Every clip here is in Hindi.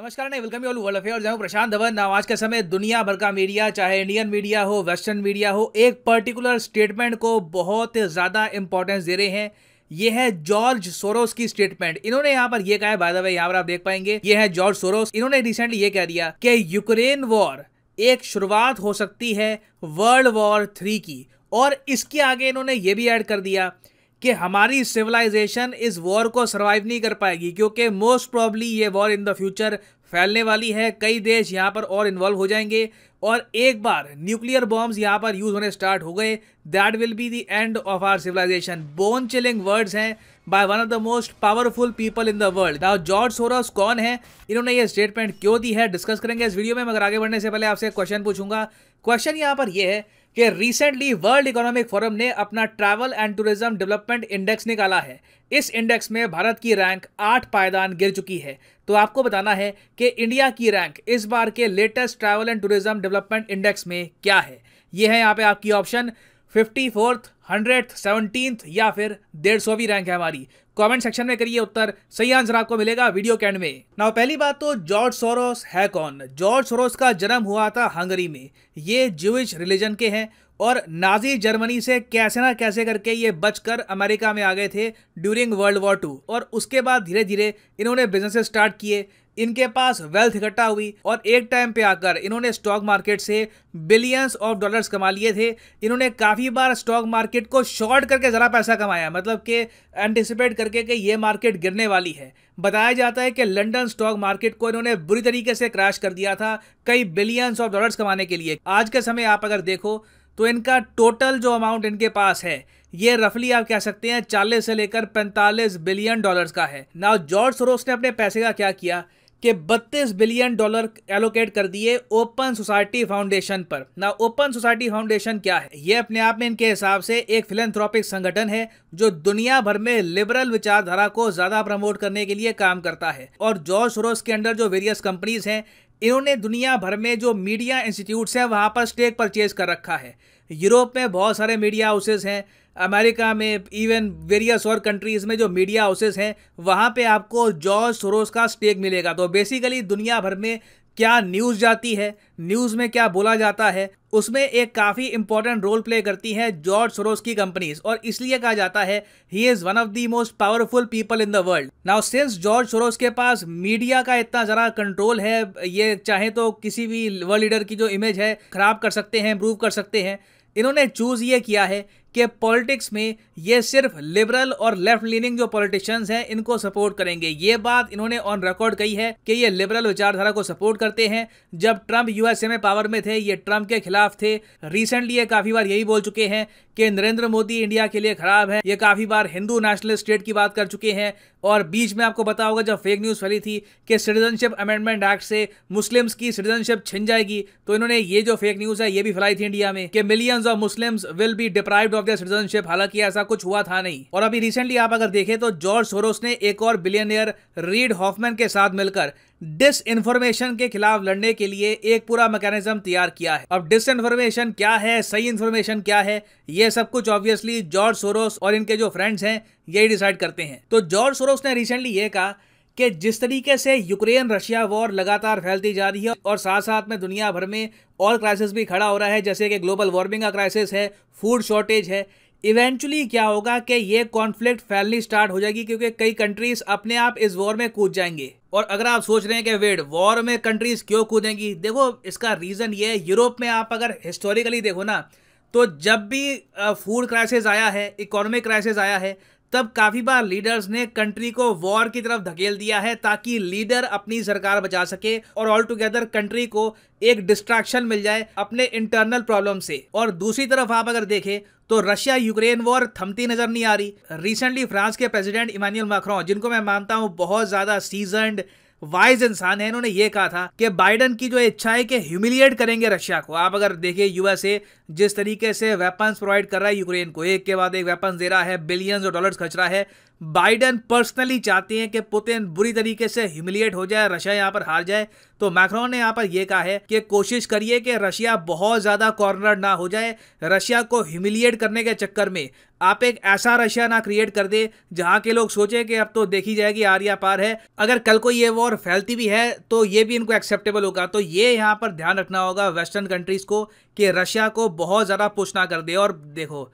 नमस्कार नहीं वेलकम ऑल वर्ल्ड अफेयर मैं प्रशांत धवन आज के समय दुनिया भर का मीडिया चाहे इंडियन मीडिया हो वेस्टर्न मीडिया हो एक पर्टिकुलर स्टेटमेंट को बहुत ज़्यादा इंपॉर्टेंस दे रहे हैं ये है जॉर्ज सोरोस की स्टेटमेंट इन्होंने यहाँ पर ये कहा है बाय द वे यहाँ पर आप देख पाएंगे ये है जॉर्ज सोरोस इन्होंने रिसेंटली ये कह दिया कि यूक्रेन वॉर एक शुरुआत हो सकती है वर्ल्ड वॉर थ्री की और इसके आगे इन्होंने ये भी ऐड कर दिया कि हमारी सिविलाइजेशन इस वॉर को सर्वाइव नहीं कर पाएगी क्योंकि मोस्ट प्रॉब्ली ये वॉर इन द फ्यूचर फैलने वाली है कई देश यहाँ पर और इन्वॉल्व हो जाएंगे और एक बार न्यूक्लियर बॉम्ब्स यहाँ पर यूज़ होने स्टार्ट हो गए that will be the end of our civilisation bone chilling words हैं by one of the most powerful people in the world now George Soros कौन है इन्होंने ये स्टेटमेंट क्यों दी है डिस्कस करेंगे इस वीडियो में मगर आगे बढ़ने से पहले आपसे क्वेश्चन पूछूंगा क्वेश्चन यहाँ पर यह है कि रिसेंटली वर्ल्ड इकोनॉमिक फोरम ने अपना travel and tourism development index निकाला है इस इंडेक्स में भारत की रैंक आठ पायदान गिर चुकी है तो आपको बताना है कि इंडिया की रैंक इस बार के latest travel and tourism development index में क्या है ये है यहाँ पे आपकी option fifty fourth hundred seventeenth या फिर डेढ़ सौ भी रैंक है हमारी कमेंट सेक्शन में करिए उत्तर सही आंसर आपको मिलेगा वीडियो के एंड में नाउ पहली बात तो जॉर्ज सोरोस है कौन जॉर्ज सोरोस का जन्म हुआ था हंगरी में ये ज्यूइश रिलीजन के हैं और नाजी जर्मनी से कैसे ना कैसे करके ये बचकर अमेरिका में आ गए थे ड्यूरिंग वर्ल्ड वॉर टू और उसके बाद धीरे धीरे इन्होंने बिजनेस स्टार्ट किए इनके पास वेल्थ इकट्ठा हुई और एक टाइम पे आकर इन्होंने स्टॉक मार्केट से बिलियंस ऑफ डॉलर्स कमा लिए थे इन्होंने काफ़ी बार स्टॉक मार्केट को शॉर्ट करके ज़रा पैसा कमाया मतलब कि एंटिसिपेट करके कि ये मार्केट गिरने वाली है बताया जाता है कि लंदन स्टॉक मार्केट को इन्होंने बुरी तरीके से क्रैश कर दिया था कई बिलियंस ऑफ डॉलर्स कमाने के लिए आज के समय आप अगर देखो तो इनका टोटल जो अमाउंट इनके पास है ये रफली आप कह सकते हैं 40 से लेकर 45 बिलियन डॉलर्स का है ना जॉर्ज सरोस ने अपने पैसे का क्या किया के 32 बिलियन डॉलर एलोकेट कर दिए ओपन सोसाइटी फाउंडेशन पर ना ओपन सोसाइटी फाउंडेशन क्या है ये अपने आप में इनके हिसाब से एक फिलेंथ्रॉपिक संगठन है जो दुनिया भर में लिबरल विचारधारा को ज्यादा प्रमोट करने के लिए काम करता है और जॉर्ज सोरोस के अंडर जो वेरियस कंपनीज हैं इन्होंने दुनिया भर में जो मीडिया इंस्टीट्यूट्स हैं वहाँ पर स्टेक परचेज कर रखा है यूरोप में बहुत सारे मीडिया हाउसेज हैं अमेरिका में इवन वेरियस और कंट्रीज़ में जो मीडिया हाउसेस हैं वहाँ पे आपको जॉर्ज सोरोस का स्टेक मिलेगा तो बेसिकली दुनिया भर में क्या न्यूज़ जाती है न्यूज़ में क्या बोला जाता है उसमें एक काफ़ी इंपॉर्टेंट रोल प्ले करती है जॉर्ज सोरोस की कंपनीज और इसलिए कहा जाता है he is one of the most powerful people in the world now since George Soros के पास मीडिया का इतना ज़रा कंट्रोल है ये चाहे तो किसी भी वर्ल्ड लीडर की जो इमेज है ख़राब कर सकते हैं इम्प्रूव कर सकते हैं इन्होंने चूज़ ये किया है कि पॉलिटिक्स में ये सिर्फ लिबरल और लेफ्ट लीनिंग जो पॉलिटिशियंस हैं इनको सपोर्ट करेंगे ये बात इन्होंने ऑन रिकॉर्ड कही है कि ये लिबरल विचारधारा को सपोर्ट करते हैं जब ट्रंप यूएसए में पावर में थे ये ट्रंप के खिलाफ थे रिसेंटली ये काफ़ी बार यही बोल चुके हैं कि नरेंद्र मोदी इंडिया के लिए खराब है ये काफी बार हिंदू नेशनल स्टेट की बात कर चुके हैं और बीच में आपको बता होगा जब फेक न्यूज फैली थी कि सिटीजनशिप अमेंडमेंट एक्ट से मुस्लिम्स की सिटीजनशिप छिन जाएगी तो इन्होंने ये जो फेक न्यूज है ये भी फैलाई थी इंडिया में कि millions of Muslims will be deprive of their citizenship हालांकि ऐसा कुछ हुआ था नहीं और अभी रिसेंटली आप अगर देखें तो जॉर्ज सोरोस ने एक और बिलियनियर रीड हॉफमैन के साथ मिलकर डिसइंफॉर्मेशन के खिलाफ लड़ने के लिए एक पूरा मैकेनिज्म तैयार किया है अब डिस इन्फॉर्मेशन क्या है सही इन्फॉर्मेशन क्या है ये सब कुछ ऑब्वियसली जॉर्ज सोरोस और इनके जो फ्रेंड्स हैं यही डिसाइड करते हैं तो जॉर्ज सोरोस ने रिसेंटली ये कहा कि जिस तरीके से यूक्रेन रशिया वॉर लगातार फैलती जा रही है और साथ साथ में दुनिया भर में और क्राइसिस भी खड़ा हो रहा है जैसे कि ग्लोबल वार्मिंग का क्राइसिस है फूड शॉर्टेज है इवेंचुअली क्या होगा कि ये कॉन्फ्लिक्ट फैलनी स्टार्ट हो जाएगी क्योंकि कई कंट्रीज अपने आप इस वॉर में कूद जाएंगे और अगर आप सोच रहे हैं कि वेट वॉर में कंट्रीज क्यों कूदेंगी देखो इसका रीज़न ये है यूरोप में आप अगर हिस्टोरिकली देखो ना तो जब भी फूड क्राइसिस आया है इकोनॉमिक क्राइसिस आया है तब काफी बार लीडर्स ने कंट्री को वॉर की तरफ धकेल दिया है ताकि लीडर अपनी सरकार बचा सके और ऑल टुगेदर कंट्री को एक डिस्ट्रैक्शन मिल जाए अपने इंटरनल प्रॉब्लम से और दूसरी तरफ आप अगर देखें तो रशिया यूक्रेन वॉर थमती नजर नहीं आ रही रिसेंटली फ्रांस के प्रेसिडेंट इमानुअल मैक्रोन जिनको मैं मानता हूं बहुत ज्यादा सीजनड वाइज इंसान है इन्होंने ये कहा था कि बाइडन की जो इच्छा है कि ह्यूमिलिएट करेंगे रशिया को आप अगर देखिए यूएसए जिस तरीके से वेपन्स प्रोवाइड कर रहा है यूक्रेन को एक के बाद एक वेपन्स दे रहा है बिलियंस ऑफ डॉलर्स खर्च रहा है बाइडन पर्सनली चाहते हैं कि पुतिन बुरी तरीके से ह्यूमिलिएट हो जाए रशिया यहाँ पर हार जाए तो मैक्रोन ने यहाँ पर यह कहा है कि कोशिश करिए कि रशिया बहुत ज़्यादा कॉर्नर ना हो जाए रशिया को ह्यूमिलिएट करने के चक्कर में आप एक ऐसा रशिया ना क्रिएट कर दे जहाँ के लोग सोचें कि अब तो देखी जाएगी आर्या पार है अगर कल को ये वॉर फैलती भी है तो ये भी इनको एक्सेप्टेबल होगा तो ये यहाँ पर ध्यान रखना होगा वेस्टर्न कंट्रीज़ को कि रशिया को बहुत ज़्यादा पुश ना कर दे और देखो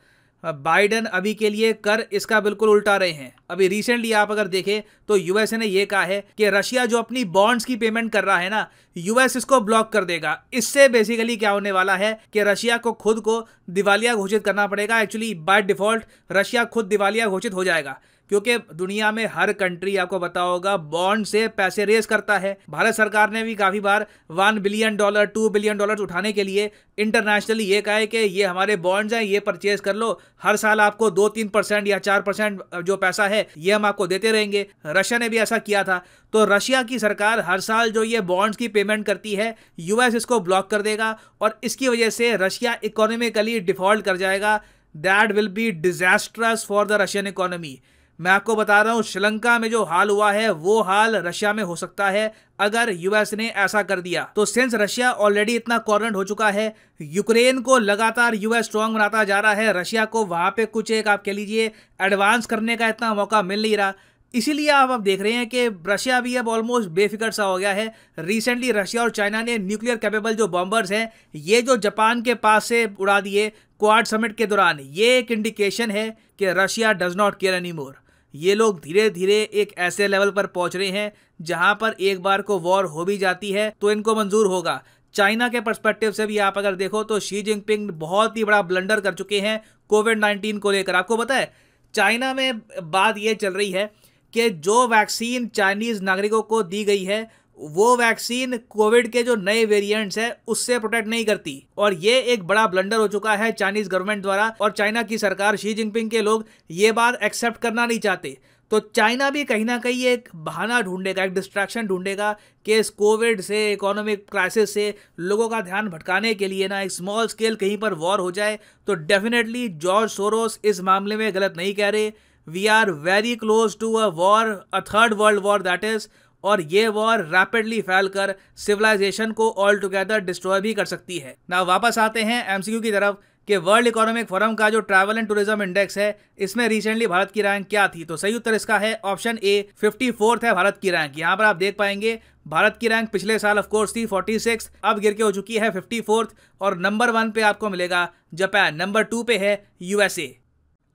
बाइडन अभी के लिए कर इसका बिल्कुल उल्टा रहे हैं अभी रिसेंटली आप अगर देखें तो यूएसए ने यह कहा है कि रशिया जो अपनी बॉन्ड्स की पेमेंट कर रहा है ना यूएस इसको ब्लॉक कर देगा इससे बेसिकली क्या होने वाला है कि रशिया को खुद को दिवालिया घोषित करना पड़ेगा एक्चुअली बाय डिफॉल्ट रशिया खुद दिवालिया घोषित हो जाएगा क्योंकि दुनिया में हर कंट्री आपको बताओ होगा बॉन्ड से पैसे रेस करता है भारत सरकार ने भी काफ़ी बार one billion dollar two billion dollar उठाने के लिए इंटरनेशनली ये कहा है कि ये हमारे बॉन्ड्स हैं ये परचेज कर लो हर साल आपको दो तीन परसेंट या चार परसेंट जो पैसा है ये हम आपको देते रहेंगे रशिया ने भी ऐसा किया था तो रशिया की सरकार हर साल जो ये बॉन्ड्स की पेमेंट करती है यूएस इसको ब्लॉक कर देगा और इसकी वजह से रशिया इकोनॉमिकली डिफॉल्ट कर जाएगा that will be disastrous for the Russian economy मैं आपको बता रहा हूँ श्रीलंका में जो हाल हुआ है वो हाल रशिया में हो सकता है अगर यूएस ने ऐसा कर दिया तो सिंस रशिया ऑलरेडी इतना कॉर्नर हो चुका है यूक्रेन को लगातार यूएस स्ट्रांग बनाता जा रहा है रशिया को वहाँ पे कुछ एक आप कह लीजिए एडवांस करने का इतना मौका मिल नहीं रहा इसीलिए आप अब देख रहे हैं कि रशिया भी अब ऑलमोस्ट बेफिक्र सा हो गया है रिसेंटली रशिया और चाइना ने न्यूक्लियर कैपेबल जो बॉम्बर्स हैं ये जो जापान के पास से उड़ा दिए क्वाड समिट के दौरान ये एक इंडिकेशन है कि Russia does not care any more ये लोग धीरे धीरे एक ऐसे लेवल पर पहुंच रहे हैं जहां पर एक बार को वॉर हो भी जाती है तो इनको मंजूर होगा चाइना के पर्सपेक्टिव से भी आप अगर देखो तो शी जिनपिंग बहुत ही बड़ा ब्लंडर कर चुके हैं कोविड नाइन्टीन को लेकर आपको पता है चाइना में बात यह चल रही है कि जो वैक्सीन चाइनीज़ नागरिकों को दी गई है वो वैक्सीन कोविड के जो नए वेरिएंट्स है उससे प्रोटेक्ट नहीं करती और ये एक बड़ा ब्लंडर हो चुका है चाइनीज गवर्नमेंट द्वारा और चाइना की सरकार शी जिनपिंग के लोग ये बात एक्सेप्ट करना नहीं चाहते तो चाइना भी कहीं ना कहीं एक बहाना ढूंढेगा एक डिस्ट्रैक्शन ढूंढेगा कि इस कोविड से इकोनॉमिक क्राइसिस से लोगों का ध्यान भटकाने के लिए ना एक स्मॉल स्केल कहीं पर वॉर हो जाए तो डेफिनेटली जॉर्ज सोरोस इस मामले में गलत नहीं कह रहे we are very close to a war a third world war that is और ये वॉर रैपिडली फैलकर सिविलाइजेशन को ऑल टुगेदर डिस्ट्रॉय भी कर सकती है ना वापस आते हैं एमसीक्यू की तरफ कि वर्ल्ड इकोनॉमिक फोरम का जो ट्रैवल एंड टूरिज्म इंडेक्स है इसमें रिसेंटली भारत की रैंक क्या थी तो सही उत्तर इसका है ऑप्शन ए फिफ्टी फोर्थ है भारत की रैंक यहाँ पर आप देख पाएंगे भारत की रैंक पिछले साल ऑफ कोर्स थी 46 अब गिर के हो चुकी है 54th और नंबर वन पे आपको मिलेगा जापान नंबर टू पे है यूएसए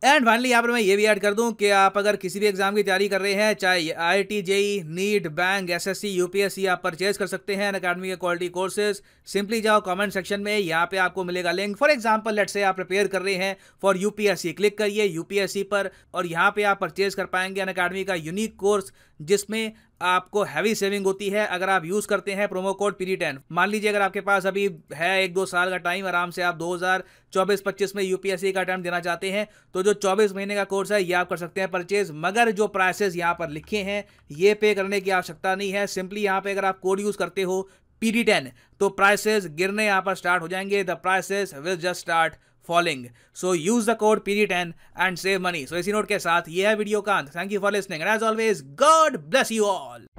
एंड फाइनली यहाँ पर मैं ये भी ऐड कर दूं कि आप अगर किसी भी एग्जाम की तैयारी कर रहे हैं चाहे I T JEE NEET bank S S C U P S C आप परचेज कर सकते हैं अकेडमी के क्वालिटी कोर्सेज सिंपली जाओ कमेंट सेक्शन में यहाँ पे आपको मिलेगा लिंक फॉर एग्जाम्पल लेट से आप प्रिपेयर कर रहे हैं for U P S C click करिए यू पी एस सी पर और यहाँ पर आप परचेज कर पाएंगे अन अकेडमी का यूनिक कोर्स जिसमें आपको हैवी सेविंग होती है अगर आप यूज करते हैं प्रोमो कोड पीरी टेन मान लीजिए अगर आपके पास अभी है एक दो साल का टाइम आराम से आप 2024-25 में यूपीएससी का अटैम्प देना चाहते हैं तो जो 24 महीने का कोर्स है ये आप कर सकते हैं परचेज मगर जो प्राइसेस यहाँ पर लिखे हैं ये पे करने की आवश्यकता नहीं है सिंपली यहाँ पे अगर आप कोड यूज करते हो पीरी टेन तो प्राइसेस गिरने यहाँ पर स्टार्ट हो जाएंगे the prices will just start following so use the code period ten and save money so इसी नोट के साथ ये है वीडियो का अंत thank you for listening as always God bless you all